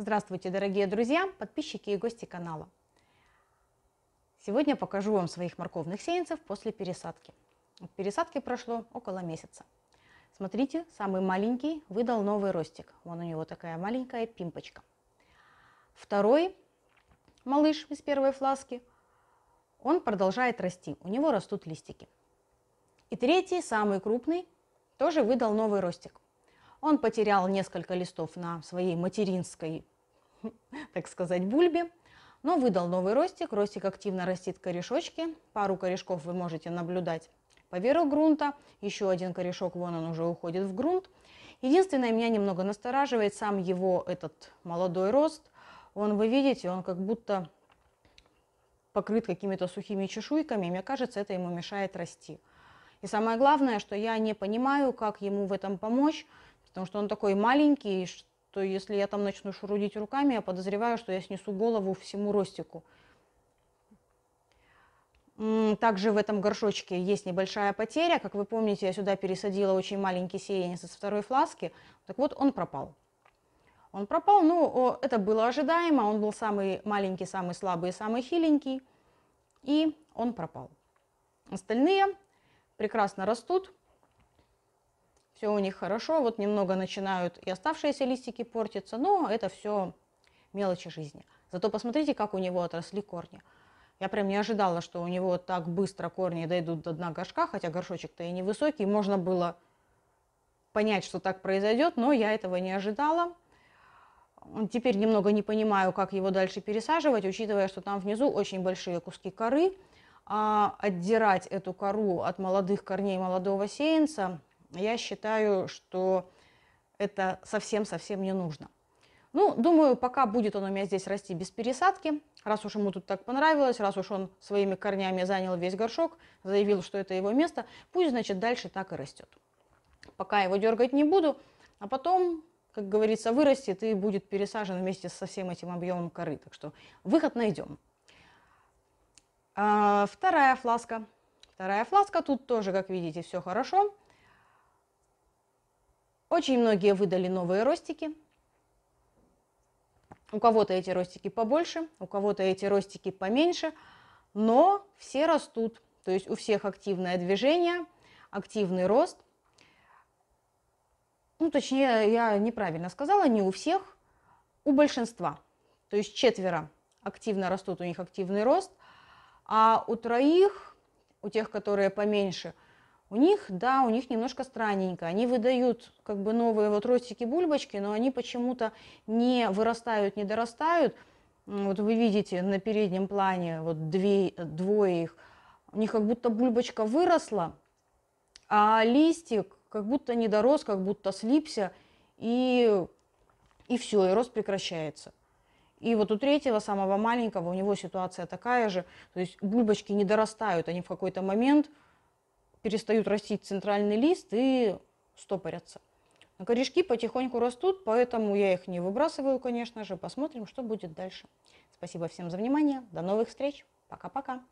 Здравствуйте, дорогие друзья, подписчики и гости канала. Сегодня покажу вам своих морковных сеянцев после пересадки. От пересадки прошло около месяца. Смотрите, самый маленький выдал новый ростик. Вон у него такая маленькая пимпочка. Второй малыш из первой фласки, он продолжает расти, у него растут листики. И третий, самый крупный, тоже выдал новый ростик. Он потерял несколько листов на своей материнской так сказать, бульбе, но выдал новый ростик. Ростик активно растит корешочки. Пару корешков вы можете наблюдать поверх грунта. Еще один корешок, вон он уже уходит в грунт. Единственное, меня немного настораживает сам его этот молодой рост. Он, вы видите, он как будто покрыт какими-то сухими чешуйками. Мне кажется, это ему мешает расти. И самое главное, что я не понимаю, как ему в этом помочь, потому что он такой маленький, то если я там начну шурудить руками, я подозреваю, что я снесу голову всему ростику. Также в этом горшочке есть небольшая потеря. Как вы помните, я сюда пересадила очень маленький сеянец из второй фласки. Так вот, он пропал. Он пропал, ну, это было ожидаемо. Он был самый маленький, самый слабый, самый хиленький. И он пропал. Остальные прекрасно растут все у них хорошо, вот немного начинают и оставшиеся листики портятся, но это все мелочи жизни. Зато посмотрите, как у него отросли корни. Я прям не ожидала, что у него так быстро корни дойдут до дна горшка, хотя горшочек-то и невысокий, можно было понять, что так произойдет, но я этого не ожидала. Теперь немного не понимаю, как его дальше пересаживать, учитывая, что там внизу очень большие куски коры, а отдирать эту кору от молодых корней молодого сеянца а я считаю, что это совсем-совсем не нужно. Ну, думаю, пока будет он у меня здесь расти без пересадки, раз уж ему тут так понравилось, раз уж он своими корнями занял весь горшок, заявил, что это его место, пусть, значит, дальше так и растет. Пока его дергать не буду, а потом, как говорится, вырастет и будет пересажен вместе со всем этим объемом коры. Так что выход найдем. А, вторая фласка. Вторая фласка, тут тоже, как видите, все хорошо. Очень многие выдали новые ростики. У кого-то эти ростики побольше, у кого-то эти ростики поменьше, но все растут. То есть у всех активное движение, активный рост. Ну, точнее, я неправильно сказала, не у всех, у большинства. То есть четверо активно растут, у них активный рост, а у троих, у тех, которые поменьше – у них, да, у них немножко странненько. Они выдают как бы новые вот ростики бульбочки, но они почему-то не вырастают, не дорастают. Вот вы видите на переднем плане вот две, двое их. У них как будто бульбочка выросла, а листик как будто не дорос, как будто слипся, и, и все, и рост прекращается. И вот у третьего, самого маленького, у него ситуация такая же, то есть бульбочки не дорастают, они в какой-то момент – перестают расти центральный лист и стопорятся. А корешки потихоньку растут, поэтому я их не выбрасываю, конечно же. Посмотрим, что будет дальше. Спасибо всем за внимание. До новых встреч. Пока-пока.